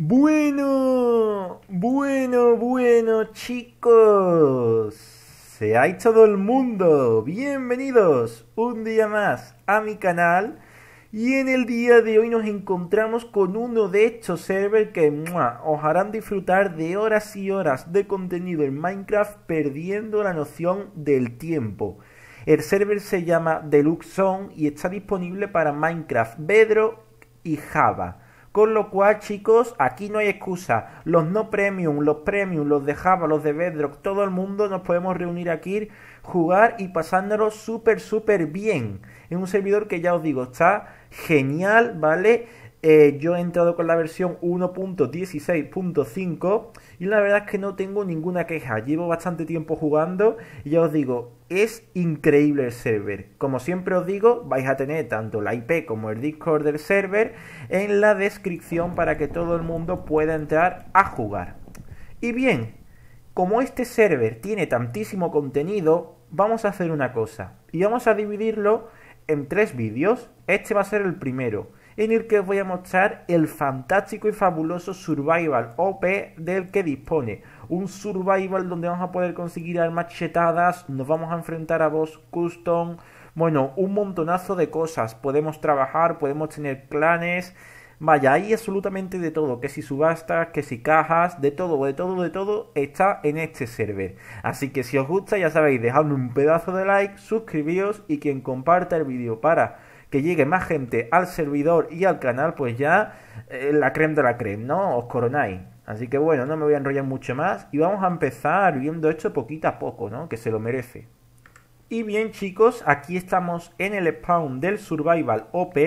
Bueno, bueno, bueno chicos. Seáis todo el mundo. Bienvenidos un día más a mi canal. Y en el día de hoy nos encontramos con uno de estos servers que os harán disfrutar de horas y horas de contenido en Minecraft perdiendo la noción del tiempo. El server se llama Deluxe Zone y está disponible para Minecraft, Bedrock y Java. Con lo cual, chicos, aquí no hay excusa. Los no premium, los premium, los de Java, los de Bedrock, todo el mundo nos podemos reunir aquí, jugar y pasándolo súper, súper bien. Es un servidor que ya os digo, está genial, ¿vale? Eh, yo he entrado con la versión 1.16.5 y la verdad es que no tengo ninguna queja. Llevo bastante tiempo jugando y ya os digo, es increíble el server. Como siempre os digo, vais a tener tanto la IP como el Discord del server en la descripción para que todo el mundo pueda entrar a jugar. Y bien, como este server tiene tantísimo contenido, vamos a hacer una cosa. Y vamos a dividirlo en tres vídeos. Este va a ser el primero en el que os voy a mostrar el fantástico y fabuloso Survival OP del que dispone. Un Survival donde vamos a poder conseguir armas chetadas, nos vamos a enfrentar a boss custom, bueno, un montonazo de cosas. Podemos trabajar, podemos tener planes Vaya, hay absolutamente de todo, que si subastas, que si cajas, de todo, de todo, de todo está en este server. Así que si os gusta, ya sabéis, dejadme un pedazo de like, suscribíos y quien comparta el vídeo para que llegue más gente al servidor y al canal, pues ya eh, la creme de la creme, ¿no? Os coronáis. Así que bueno, no me voy a enrollar mucho más y vamos a empezar viendo esto poquito a poco, ¿no? Que se lo merece. Y bien chicos, aquí estamos en el spawn del Survival OP.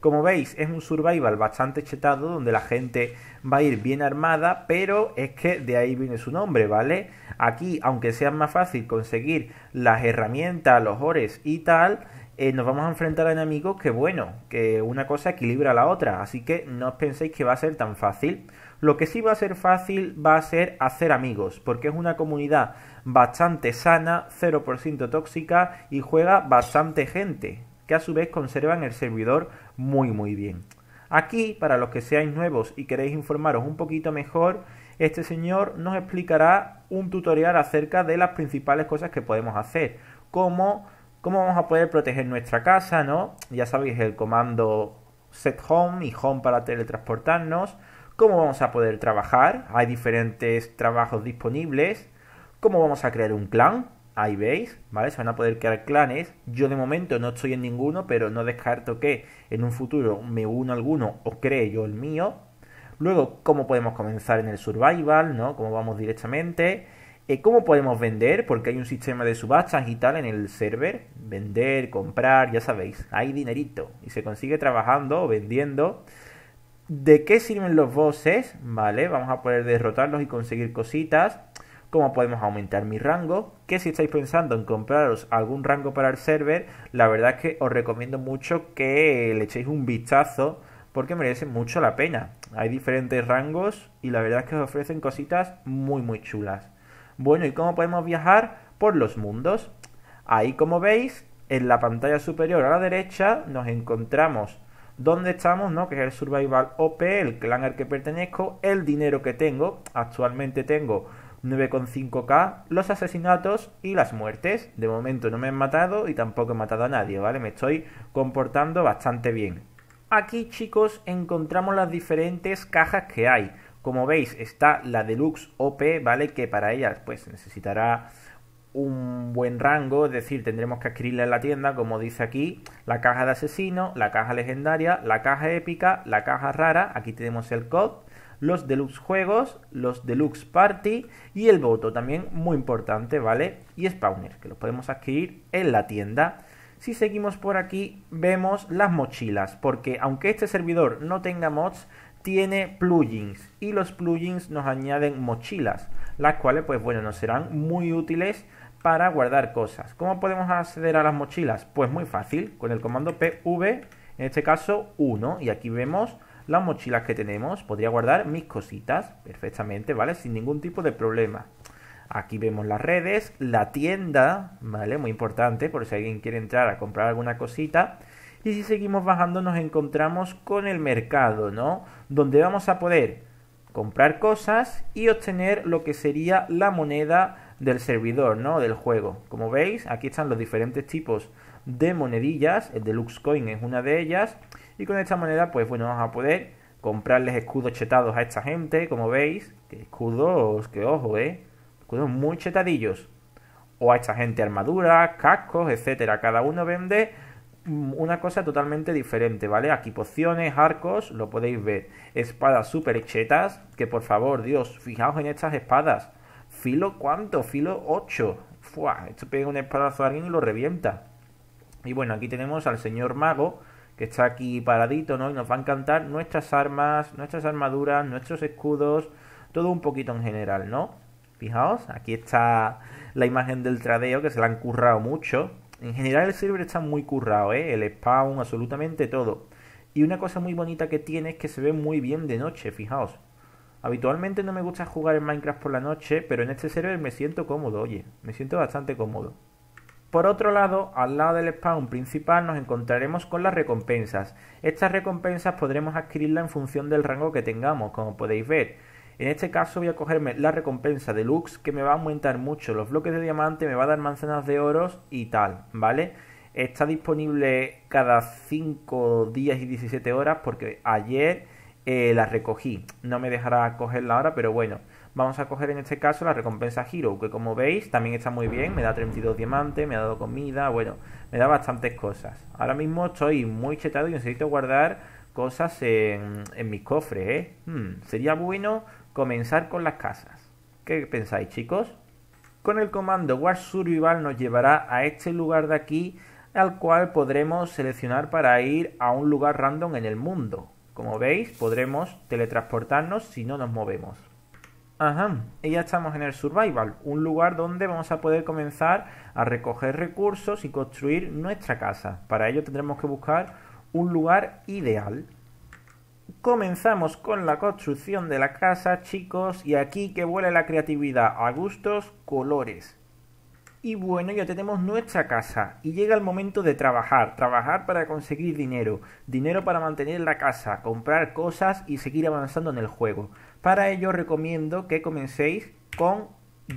Como veis, es un survival bastante chetado donde la gente va a ir bien armada, pero es que de ahí viene su nombre, ¿vale? Aquí, aunque sea más fácil conseguir las herramientas, los ores y tal, eh, nos vamos a enfrentar a enemigos que, bueno, que una cosa equilibra a la otra. Así que no os penséis que va a ser tan fácil. Lo que sí va a ser fácil va a ser hacer amigos, porque es una comunidad bastante sana, 0% tóxica y juega bastante gente, que a su vez conservan el servidor muy muy bien. Aquí, para los que seáis nuevos y queréis informaros un poquito mejor, este señor nos explicará un tutorial acerca de las principales cosas que podemos hacer, como ¿Cómo vamos a poder proteger nuestra casa? ¿no? Ya sabéis el comando set home y home para teletransportarnos. ¿Cómo vamos a poder trabajar? Hay diferentes trabajos disponibles. ¿Cómo vamos a crear un clan? Ahí veis, ¿vale? Se van a poder crear clanes. Yo de momento no estoy en ninguno, pero no descarto que en un futuro me uno alguno o cree yo el mío. Luego, cómo podemos comenzar en el survival, ¿no? Cómo vamos directamente eh, ¿Cómo podemos vender? Porque hay un sistema de subastas y tal en el server. Vender, comprar, ya sabéis, hay dinerito. Y se consigue trabajando o vendiendo. ¿De qué sirven los bosses? Vale, vamos a poder derrotarlos y conseguir cositas. ¿Cómo podemos aumentar mi rango? Que si estáis pensando en compraros algún rango para el server, la verdad es que os recomiendo mucho que le echéis un vistazo porque merece mucho la pena. Hay diferentes rangos y la verdad es que os ofrecen cositas muy muy chulas. Bueno, ¿y cómo podemos viajar? Por los mundos. Ahí como veis, en la pantalla superior a la derecha nos encontramos donde estamos, ¿no? Que es el Survival OP, el clan al que pertenezco, el dinero que tengo. Actualmente tengo 9,5k, los asesinatos y las muertes. De momento no me han matado y tampoco he matado a nadie, ¿vale? Me estoy comportando bastante bien. Aquí, chicos, encontramos las diferentes cajas que hay. Como veis está la Deluxe OP, ¿vale? Que para ella pues necesitará un buen rango, es decir, tendremos que adquirirla en la tienda, como dice aquí, la caja de asesino, la caja legendaria, la caja épica, la caja rara, aquí tenemos el COD, los deluxe juegos, los deluxe party y el voto, también muy importante, ¿vale? Y spawners, que los podemos adquirir en la tienda. Si seguimos por aquí, vemos las mochilas, porque aunque este servidor no tenga mods, tiene plugins y los plugins nos añaden mochilas, las cuales pues bueno, nos serán muy útiles para guardar cosas. ¿Cómo podemos acceder a las mochilas? Pues muy fácil, con el comando pv, en este caso 1, y aquí vemos las mochilas que tenemos, podría guardar mis cositas perfectamente, ¿vale? Sin ningún tipo de problema. Aquí vemos las redes, la tienda, ¿vale? Muy importante, por si alguien quiere entrar a comprar alguna cosita, y si seguimos bajando nos encontramos con el mercado, ¿no? Donde vamos a poder comprar cosas y obtener lo que sería la moneda del servidor, ¿no? Del juego. Como veis, aquí están los diferentes tipos de monedillas. El Deluxe Coin es una de ellas. Y con esta moneda, pues bueno, vamos a poder comprarles escudos chetados a esta gente, como veis. Que escudos, que ojo, ¿eh? Escudos muy chetadillos. O a esta gente armaduras, cascos, etcétera. Cada uno vende Mm, una cosa totalmente diferente, ¿vale? Aquí pociones, arcos, lo podéis ver. Espadas super chetas, que por favor, Dios, fijaos en estas espadas. Filo cuánto, filo 8. Fua, esto pega un espadazo a alguien y lo revienta. Y bueno, aquí tenemos al señor mago, que está aquí paradito, ¿no? Y nos va a encantar nuestras armas, nuestras armaduras, nuestros escudos, todo un poquito en general, ¿no? Fijaos, aquí está la imagen del tradeo, que se la han currado mucho en general el server está muy currado, ¿eh? el spawn, absolutamente todo. Y una cosa muy bonita que tiene es que se ve muy bien de noche, fijaos. Habitualmente no me gusta jugar en Minecraft por la noche, pero en este server me siento cómodo, oye, me siento bastante cómodo. Por otro lado, al lado del spawn principal nos encontraremos con las recompensas. Estas recompensas podremos adquirirlas en función del rango que tengamos, como podéis ver. En este caso voy a cogerme la recompensa de Lux que me va a aumentar mucho los bloques de diamante, me va a dar manzanas de oros y tal, ¿vale? Está disponible cada 5 días y 17 horas porque ayer eh, la recogí. No me dejará cogerla ahora, pero bueno. Vamos a coger en este caso la recompensa Hero, que como veis también está muy bien. Me da 32 diamantes, me ha dado comida, bueno, me da bastantes cosas. Ahora mismo estoy muy chetado y necesito guardar cosas en, en mis cofres, ¿eh? Hmm, sería bueno comenzar con las casas. ¿Qué pensáis, chicos? Con el comando War Survival nos llevará a este lugar de aquí, al cual podremos seleccionar para ir a un lugar random en el mundo. Como veis, podremos teletransportarnos si no nos movemos. Ajá, y ya estamos en el Survival, un lugar donde vamos a poder comenzar a recoger recursos y construir nuestra casa. Para ello tendremos que buscar un lugar ideal. Comenzamos con la construcción de la casa, chicos, y aquí que vuela la creatividad a gustos, colores. Y bueno, ya tenemos nuestra casa y llega el momento de trabajar, trabajar para conseguir dinero, dinero para mantener la casa, comprar cosas y seguir avanzando en el juego. Para ello recomiendo que comencéis con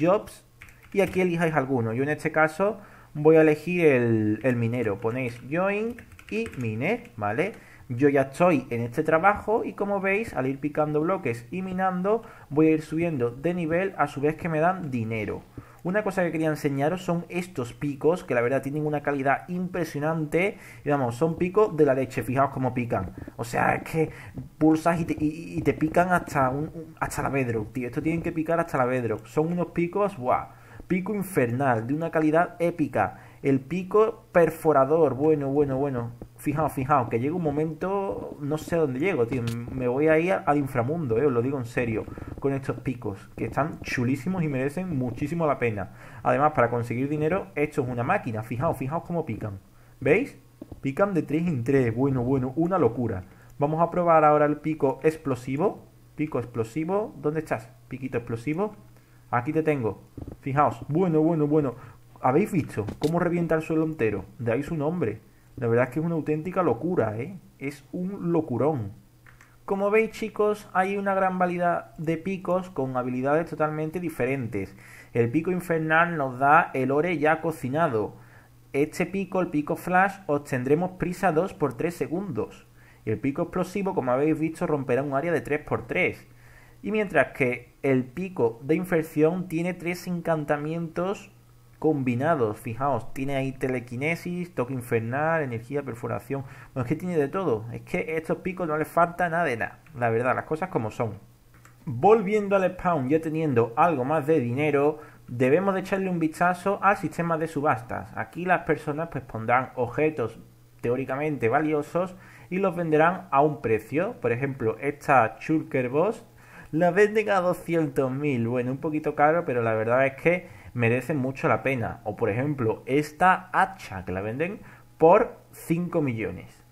jobs y aquí elijáis alguno. Yo en este caso voy a elegir el, el minero. Ponéis join y mine ¿vale? Yo ya estoy en este trabajo y como veis, al ir picando bloques y minando, voy a ir subiendo de nivel a su vez que me dan dinero. Una cosa que quería enseñaros son estos picos, que la verdad tienen una calidad impresionante. digamos vamos, son picos de la leche, fijaos cómo pican. O sea, es que pulsas y te, y, te pican hasta, un, hasta la bedrock, tío. Esto tienen que picar hasta la bedrock. Son unos picos, ¡buah! Pico infernal, de una calidad épica. El pico perforador, bueno, bueno, bueno. Fijaos, fijaos, que llega un momento, no sé dónde llego, tío. Me voy a ir al inframundo, eh, os lo digo en serio, con estos picos, que están chulísimos y merecen muchísimo la pena. Además, para conseguir dinero, esto es una máquina. Fijaos, fijaos cómo pican. ¿Veis? Pican de 3 en 3, bueno, bueno, una locura. Vamos a probar ahora el pico explosivo. Pico explosivo, ¿dónde estás? Piquito explosivo. Aquí te tengo. Fijaos, bueno, bueno, bueno. ¿Habéis visto cómo revienta el suelo entero? De ahí su nombre. La verdad es que es una auténtica locura, ¿eh? Es un locurón. Como veis chicos, hay una gran variedad de picos con habilidades totalmente diferentes. El pico infernal nos da el ore ya cocinado. Este pico, el pico flash, obtendremos prisa 2 por 3 segundos. Y El pico explosivo, como habéis visto, romperá un área de 3 por 3. Y mientras que el pico de infección tiene tres encantamientos combinados. Fijaos, tiene ahí telequinesis, toque infernal, energía, perforación. Bueno, es que tiene de todo. Es que estos picos no les falta nada de nada. La verdad, las cosas como son. Volviendo al spawn, ya teniendo algo más de dinero, debemos de echarle un vistazo al sistema de subastas. Aquí las personas pues pondrán objetos teóricamente valiosos y los venderán a un precio. Por ejemplo, esta Shulker Boss la venden a 200.000. Bueno, un poquito caro, pero la verdad es que merece mucho la pena. O por ejemplo, esta hacha que la venden por 5 millones.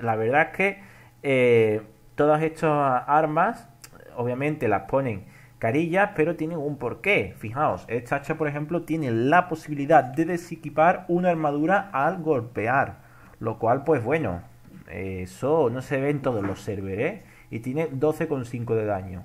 La verdad es que eh, todas estas armas, obviamente las ponen carillas, pero tienen un porqué. Fijaos, esta hacha, por ejemplo, tiene la posibilidad de desequipar una armadura al golpear. Lo cual, pues bueno, eh, eso no se ve en todos los servers, ¿eh? Y tiene 12,5 de daño.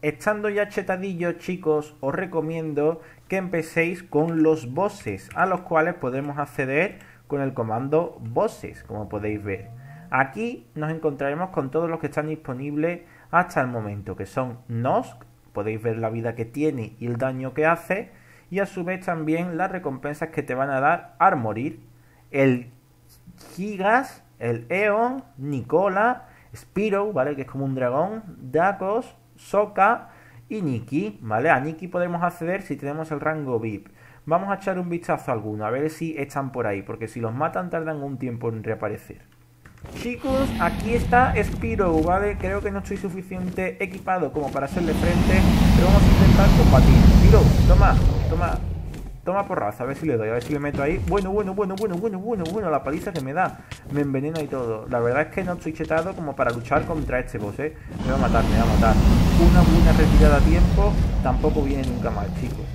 Estando ya chetadillos, chicos, os recomiendo que empecéis con los bosses, a los cuales podemos acceder con el comando bosses, como podéis ver. Aquí nos encontraremos con todos los que están disponibles hasta el momento, que son Nosk, podéis ver la vida que tiene y el daño que hace, y a su vez también las recompensas que te van a dar al morir, el Gigas, el Eon, Nicola, Spiro, ¿vale? Que es como un dragón, Dacos, Soka y Nikki, ¿vale? A Nikki podemos acceder si tenemos el rango VIP. Vamos a echar un vistazo a alguno, a ver si están por ahí, porque si los matan tardan un tiempo en reaparecer. Chicos, aquí está Spiro, ¿vale? Creo que no estoy suficiente equipado como para hacerle frente, pero vamos a intentar combatir. Spiro, toma, toma, toma raza, a ver si le doy, a ver si le meto ahí. Bueno, bueno, bueno, bueno, bueno, bueno, bueno, la paliza que me da. Me envenena y todo. La verdad es que no estoy chetado como para luchar contra este boss, ¿eh? Me va a matar, me va a matar una buena retirada a tiempo tampoco viene nunca más, chicos.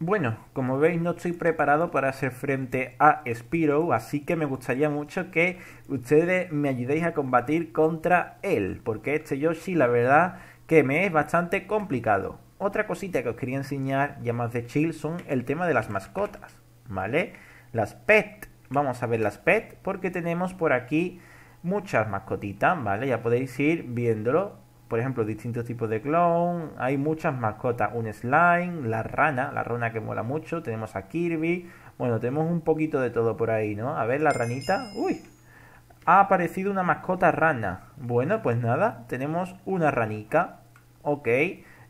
Bueno, como veis no estoy preparado para hacer frente a Spiro, así que me gustaría mucho que ustedes me ayudéis a combatir contra él, porque este Yoshi la verdad que me es bastante complicado. Otra cosita que os quería enseñar ya más de chill son el tema de las mascotas, ¿vale? Las pet, vamos a ver las pet porque tenemos por aquí muchas mascotitas, ¿vale? Ya podéis ir viéndolo por ejemplo, distintos tipos de clones. Hay muchas mascotas. Un slime, la rana, la rana que mola mucho. Tenemos a Kirby. Bueno, tenemos un poquito de todo por ahí, ¿no? A ver, la ranita. ¡Uy! Ha aparecido una mascota rana. Bueno, pues nada, tenemos una ranica. Ok.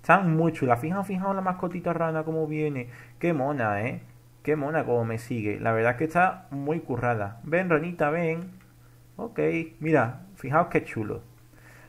Están muy chulas. Fijaos, fijaos la mascotita rana como viene. Qué mona, ¿eh? Qué mona como me sigue. La verdad es que está muy currada. Ven, ranita, ven. Ok, mira, fijaos qué chulo.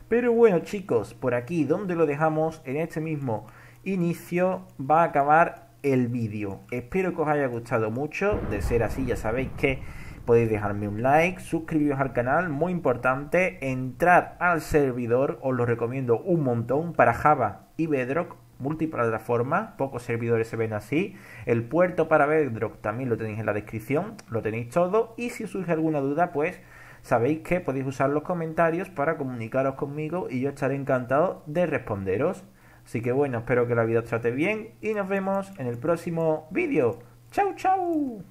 Pero bueno chicos, por aquí donde lo dejamos, en este mismo inicio va a acabar el vídeo. Espero que os haya gustado mucho, de ser así ya sabéis que podéis dejarme un like, suscribiros al canal, muy importante, entrar al servidor, os lo recomiendo un montón para Java y Bedrock, multiplataforma, pocos servidores se ven así, el puerto para Bedrock también lo tenéis en la descripción, lo tenéis todo y si surge alguna duda pues Sabéis que podéis usar los comentarios para comunicaros conmigo y yo estaré encantado de responderos. Así que bueno, espero que la vida os trate bien y nos vemos en el próximo vídeo. ¡Chao, chao!